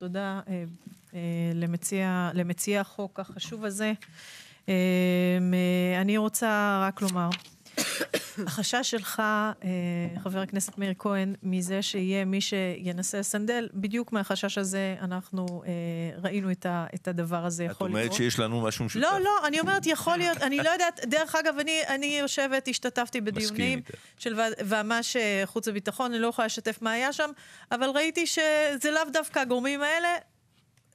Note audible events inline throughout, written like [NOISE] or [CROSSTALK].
תודה אה, אה, למציע, החוק החשוב הזה. אה, אני רוצה רק לומר החשש שלך, אה, חבר הכנסת מאיר כהן, מזה שיהיה מי שינסה לסנדל, בדיוק מהחשש הזה אנחנו אה, ראינו את הדבר הזה יכול לקרות. את אומרת שיש לנו משהו משותף. לא, לא, אני אומרת יכול להיות, אני לא יודעת, דרך אגב, אני, אני יושבת, השתתפתי בדיונים של ועמ"ש אה, חוץ וביטחון, אני לא יכולה לשתף מה היה שם, אבל ראיתי שזה לאו דווקא הגורמים האלה.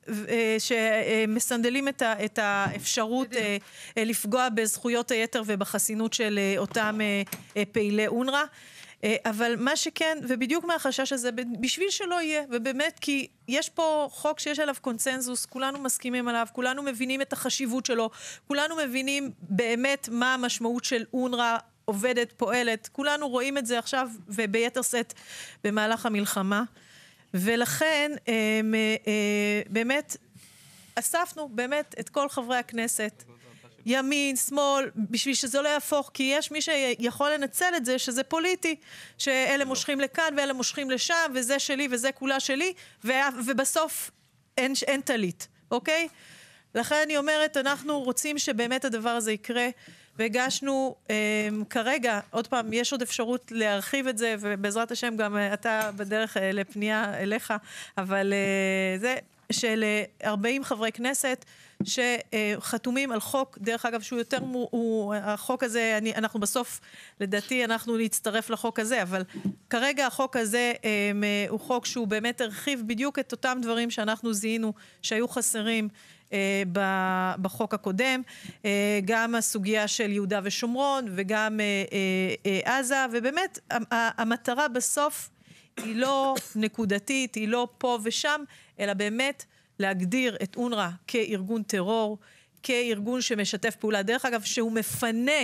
אה, שמסנדלים את, את האפשרות אה, אה, לפגוע בזכויות היתר ובחסינות של אותם פעילי אונר"א. אבל מה שכן, ובדיוק מהחשש הזה, בשביל שלא יהיה, ובאמת, כי יש פה חוק שיש עליו קונצנזוס, כולנו מסכימים עליו, כולנו מבינים את החשיבות שלו, כולנו מבינים באמת מה המשמעות של אונר"א עובדת, פועלת, כולנו רואים את זה עכשיו וביתר שאת במהלך המלחמה. ולכן אמ, אה, באמת אספנו באמת את כל חברי הכנסת, ימין, שמאל, בשביל שזה לא יהפוך, כי יש מי שיכול לנצל את זה שזה פוליטי, שאלה מושכים לכאן ואלה מושכים לשם, וזה שלי וזה כולה שלי, ובסוף אין טלית, אוקיי? לכן אני אומרת, אנחנו רוצים שבאמת הדבר הזה יקרה. והגשנו אמ, כרגע, עוד פעם, יש עוד אפשרות להרחיב את זה, ובעזרת השם גם אה, אתה בדרך אה, לפנייה אליך, אבל אה, זה של 40 אה, חברי כנסת שחתומים על חוק, דרך אגב, שהוא יותר, הוא, החוק הזה, אני, אנחנו בסוף, לדעתי, אנחנו נצטרף לחוק הזה, אבל כרגע החוק הזה הם, אמ, הוא חוק שהוא באמת הרחיב בדיוק את אותם דברים שאנחנו זיהינו שהיו חסרים. אה, בחוק הקודם, אה, גם הסוגיה של יהודה ושומרון וגם עזה, ובאמת המטרה בסוף היא לא נקודתית, היא לא פה ושם, אלא באמת להגדיר את אונר"א כארגון טרור, כארגון שמשתף פעולה. דרך אגב, שהוא מפנה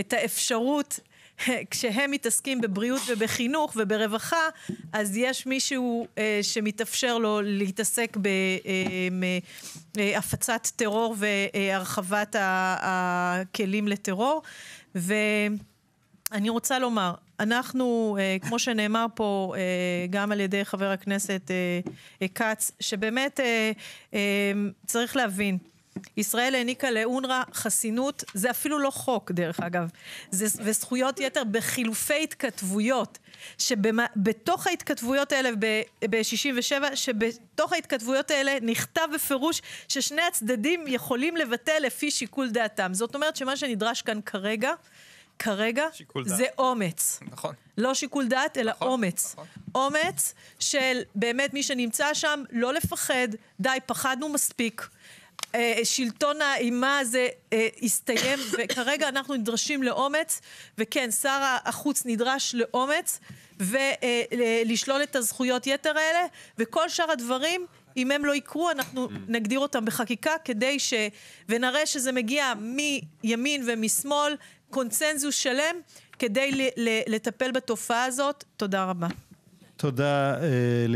את האפשרות [LAUGHS] כשהם מתעסקים בבריאות ובחינוך וברווחה, אז יש מישהו אה, שמתאפשר לו להתעסק בהפצת אה, אה, טרור והרחבת אה, הכלים לטרור. ואני רוצה לומר, אנחנו, אה, כמו שנאמר פה אה, גם על ידי חבר הכנסת אה, כץ, שבאמת צריך להבין, ישראל העניקה לאונר"א חסינות, זה אפילו לא חוק דרך אגב, זה, וזכויות יתר בחילופי התכתבויות, שבתוך ההתכתבויות האלה ב-67, שבתוך ההתכתבויות האלה נכתב בפירוש ששני הצדדים יכולים לבטל לפי שיקול דעתם. זאת אומרת שמה שנדרש כאן כרגע כרגע זה אומץ. נכון. לא שיקול דעת, אלא נכון, אומץ. נכון. אומץ של באמת מי שנמצא שם, לא לפחד, די, פחדנו מספיק. אה, שלטון האימה הזה אה, הסתיים, [COUGHS] וכרגע אנחנו נדרשים לאומץ, וכן, שר החוץ נדרש לאומץ, ולשלול אה, את הזכויות יתר האלה, וכל שאר הדברים, אם הם לא יקרו, אנחנו mm. נגדיר אותם בחקיקה כדי ש... ונראה שזה מגיע מימין ומשמאל, קונצנזוס שלם כדי לטפל בתופעה הזאת. תודה רבה. תודה. אה,